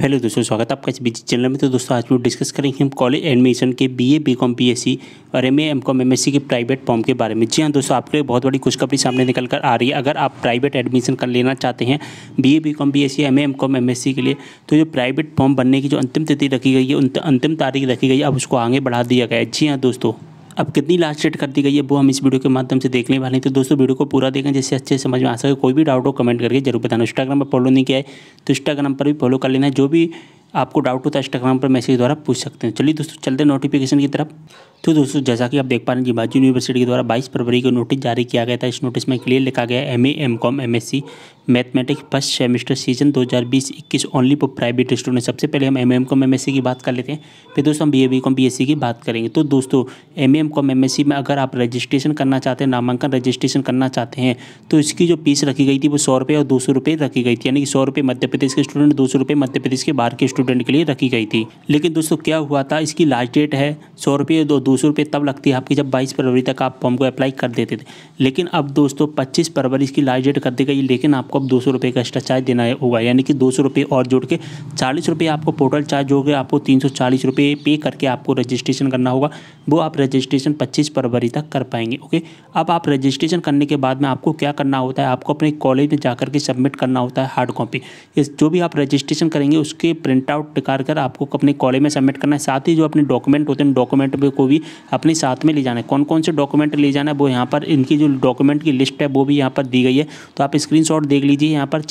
hello दोस्तों स्वागत है आपका इस बीच चैनल में तो दोस्तों आज हम डिस्कस करेंगे हम कॉलेज एडमिशन के बीए बीकॉम बीएससी और एमए एमकॉम एमएससी के प्राइवेट फॉर्म के बारे में जी हाँ दोस्तों आपके लिए बहुत बड़ी खुशखबरी सामने निकल कर आ रही है अगर आप प्राइवेट एडमिशन कर लेना चाहते हैं BA BCom BSc MA MCom MSc के लिए तो जो प्राइवेट फॉर्म बनने की जो अंतिम तिथि रखी गई है अंतिम तारीख रखी गई है अब उसको आगे बढ़ा दिया गया है जी हाँ दोस्तों अब कितनी लास्ट डेट कर दी गई है वो हम इस वीडियो के माध्यम से देखने वाले हैं तो दोस्तों वीडियो को पूरा देखें जैसे अच्छे समझ में आ सके कोई भी डाउट हो कमेंट करके जरूर बताना इंस्टाग्राम पर फॉलो नहीं किया है तो इंस्टाग्राम पर भी फॉलो कर लेना जो भी आपको डाउट होता है इंस्टाग्राम पर मैसेज द्वारा पूछ सकते हैं चलिए दोस्तों चलते हैं नोटिफिकेशन की तरफ तो दोस्तों जैसा कि आप देख पा रहे हैं जीवाजी यूनिवर्सिटी के द्वारा 22 फरवरी को नोटिस जारी किया गया था इस नोटिस में क्लियर लिखा गया M A M Com M S C mathematics first semester session 2020-21 only for private student सबसे पहले हम एम एम कॉम एम की बात कर लेते हैं फिर दोस्तों हम B A B com B S C की बात करेंगे तो दोस्तों एम एम कॉम एम में अगर आप रजिस्ट्रेशन करना चाहते हैं नामांकन रजिस्ट्रेशन करना चाहते हैं तो इसकी जो फीस रखी गई थी वो सौ रुपये और दो सौ रुपये रखी गई थी यानी कि सौ रुपये मध्य प्रदेश के स्टूडेंट दो सौ रुपये मध्य प्रदेश के बाहर के स्टूडेंट के लिए रखी गई थी लेकिन दोस्तों क्या हुआ था इसकी लास्ट डेट है सौ रुपये दो दो सौ रुपये तब लगती है आपकी जब बाईस फरवरी तक आप फॉर्म को अप्लाई कर देते थे लेकिन अब दोस्तों पच्चीस फरवरी इसकी लास्ट डेट कर दी गई लेकिन आपको अब दो सौ रुपये का एक्स्ट्रा चार्ज देना होगा यानी कि दो सौ रुपये और जोड़ के चालीस रुपये आपको टोटल चार्ज हो गया आपको तीन सौ चालीस रुपये पे करके आपको रजिस्ट्रेशन करना होगा वो आप रजिस्ट्रेशन पच्चीस फरवरी तक कर पाएंगे ओके अब आप रजिस्ट्रेशन करने के बाद में आपको क्या करना होता है आपको अपने कॉलेज में जाकर के सबमिट करना होता है हार्ड कॉपी जो भी आप रजिस्ट्रेशन करेंगे उसके प्रिंट आउट निकाल कर आपको अपने कॉलेज में सबमिट करना है साथ ही जो अपने डॉक्यूमेंट होते हैं डॉक्यूमेंट को भी अपने साथ में ले जाना है कौन कौन से डॉक्यूमेंट ले जाना है वो यहाँ पर इनकी जो डॉक्यूमेंट की लिस्ट है वो भी यहाँ पर दी गई है तो आप स्क्रीन शॉट लीजिए यहाँ पर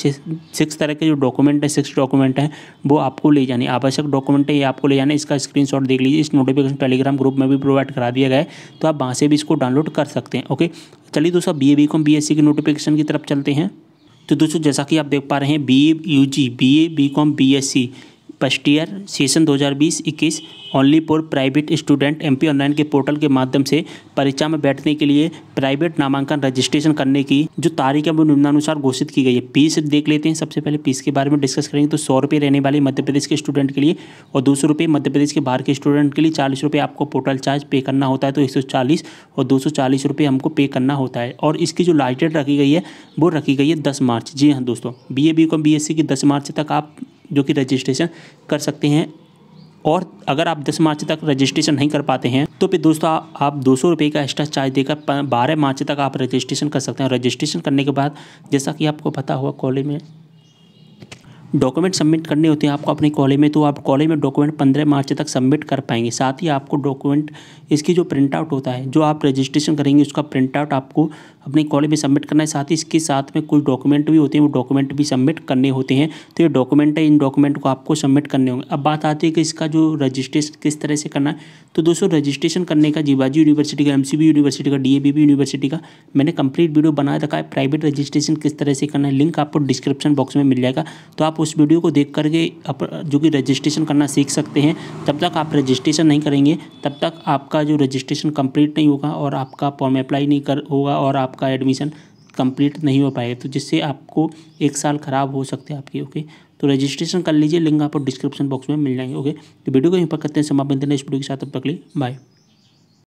सिक्स तरह के जो डॉक्यूमेंट है सिक्स डॉक्यूमेंट हैं वो आपको ले जाने आवश्यक डॉक्यूमेंट है ये आपको ले जाना इसका स्क्रीनशॉट देख लीजिए इस नोटिफिकेशन टेलीग्राम ग्रुप में भी प्रोवाइड करा दिया गया है तो आप वहाँ से भी इसको डाउनलोड कर सकते हैं ओके चलिए दोस्तों B A B com B S C की नोटिफिकेशन की तरफ चलते हैं तो दोस्तों जैसा कि आप देख पा रहे हैं B A U G B A B com B S C first year session 2020-21 only for private student MP online के पोर्टल के माध्यम से परीक्षा में बैठने के लिए प्राइवेट नामांकन रजिस्ट्रेशन करने की जो तारीख है वो निम्नानुसार घोषित की गई है फीस देख लेते हैं सबसे पहले फीस के बारे में डिस्कस करेंगे तो सौ रुपये रहने वाले मध्य प्रदेश के स्टूडेंट के लिए और दो सौ रुपये मध्य प्रदेश के बाहर के स्टूडेंट के लिए चालीस रुपये आपको पोर्टल चार्ज पे करना होता है तो एक सौ चालीस और दो सौ चालीस रुपये हमको पे करना होता है और इसकी जो लास्ट डेट रखी गई है वो रखी गई है दस मार्च जी हाँ दोस्तों B A B com B S C की दस मार्च तक आप जो कि रजिस्ट्रेशन कर सकते हैं और अगर आप 10 मार्च तक रजिस्ट्रेशन नहीं कर पाते हैं तो फिर दोस्तों आप दो सौ का एक्स्ट्रा चार्ज देकर बारह मार्च तक आप रजिस्ट्रेशन कर सकते हैं रजिस्ट्रेशन करने के बाद जैसा कि आपको पता हुआ कॉलेज में डॉक्यूमेंट सबमिट करने होते हैं आपको अपने कॉलेज में तो आप कॉलेज में डॉक्यूमेंट पंद्रह मार्च तक सबमिट कर पाएंगे साथ ही आपको डॉक्यूमेंट इसकी जो प्रिंट आउट होता है जो आप रजिस्ट्रेशन करेंगे उसका प्रिंट आउट आपको अपने कॉलेज में सबमिट करना है साथ ही इसके साथ में कुछ डॉक्यूमेंट भी होते हैं वो डॉक्यूमेंट भी सबमिट करने होते हैं तो ये डॉक्यूमेंट है इन डॉक्यूमेंट को आपको सबमिट करने होंगे अब बात आती है कि इसका जो रजिस्ट्रेशन किस तरह से करना है तो दोस्तों रजिस्ट्रेशन करने का जीवाजी यूनिवर्सिटी का एम यूनिवर्सिटी का डी यूनिवर्सिटी का मैंने कंप्लीट वीडियो बना रखा है प्राइवेट रजिस्ट्रेशन किस तरह से करना है लिंक आपको डिस्क्रिप्शन बॉक्स में मिल जाएगा तो आप उस वीडियो को देख करके जो कि रजिस्ट्रेशन करना सीख सकते हैं तब तक आप रजिस्ट्रेशन नहीं करेंगे तब तक आपका जो रजिस्ट्रेशन कंप्लीट नहीं होगा और आपका फॉर्म अप्लाई नहीं कर होगा और आप आपका एडमिशन कंप्लीट नहीं हो पाएगा तो जिससे आपको एक साल ख़राब हो सकते हैं आपकी ओके तो रजिस्ट्रेशन कर लीजिए लिंक आपको डिस्क्रिप्शन बॉक्स में मिल जाएंगे ओके तो वीडियो को यहीं पर करते हैं समापन इस वीडियो के साथ अब तक लिए बाय